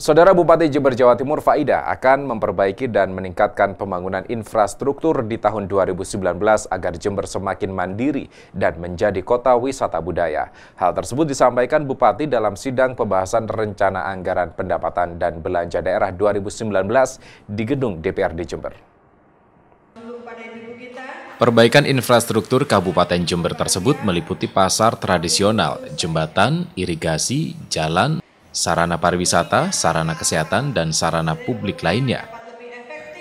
Saudara Bupati Jember Jawa Timur Faida akan memperbaiki dan meningkatkan pembangunan infrastruktur di tahun 2019 agar Jember semakin mandiri dan menjadi kota wisata budaya. Hal tersebut disampaikan Bupati dalam sidang pembahasan rencana anggaran pendapatan dan belanja daerah 2019 di gedung DPRD Jember. Perbaikan infrastruktur Kabupaten Jember tersebut meliputi pasar tradisional, jembatan, irigasi, jalan, sarana pariwisata, sarana kesehatan, dan sarana publik lainnya.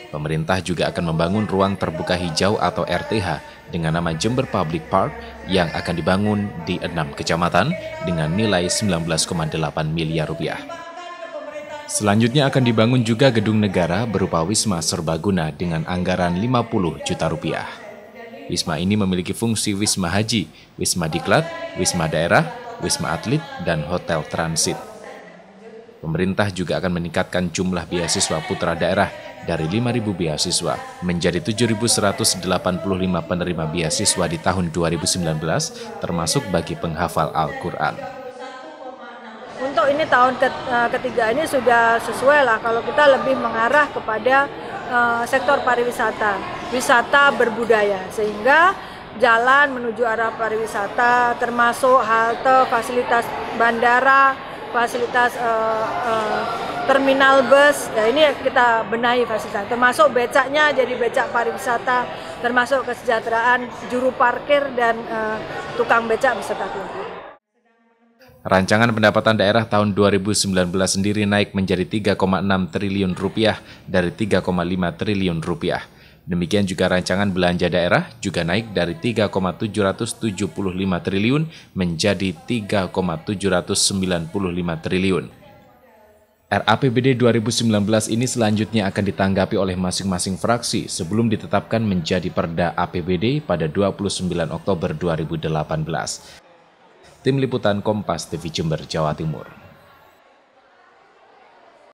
Pemerintah juga akan membangun ruang terbuka hijau atau RTH dengan nama Jember Public Park yang akan dibangun di enam kecamatan dengan nilai 19,8 miliar rupiah. Selanjutnya akan dibangun juga gedung negara berupa Wisma Serbaguna dengan anggaran 50 juta rupiah. Wisma ini memiliki fungsi Wisma Haji, Wisma Diklat, Wisma Daerah, Wisma Atlet, dan Hotel Transit. Pemerintah juga akan meningkatkan jumlah beasiswa putra daerah dari 5.000 beasiswa menjadi 7.185 penerima beasiswa di tahun 2019, termasuk bagi penghafal Al-Quran. Untuk ini tahun eh, ketiga ini sudah sesuai lah kalau kita lebih mengarah kepada uh, sektor pariwisata, wisata berbudaya, sehingga jalan menuju arah pariwisata termasuk halte, fasilitas bandara, fasilitas uh, uh, terminal bus. Ya ini kita benahi fasilitas. Termasuk becaknya jadi becak pariwisata, termasuk kesejahteraan juru parkir dan uh, tukang becak beserta keluarga. Rancangan pendapatan daerah tahun 2019 sendiri naik menjadi 3,6 triliun rupiah dari 3,5 triliun rupiah. Demikian juga rancangan belanja daerah juga naik dari 3,775 triliun menjadi 3,795 triliun. RAPBD 2019 ini selanjutnya akan ditanggapi oleh masing-masing fraksi sebelum ditetapkan menjadi Perda APBD pada 29 Oktober 2018. Tim Liputan Kompas TV Jember, Jawa Timur.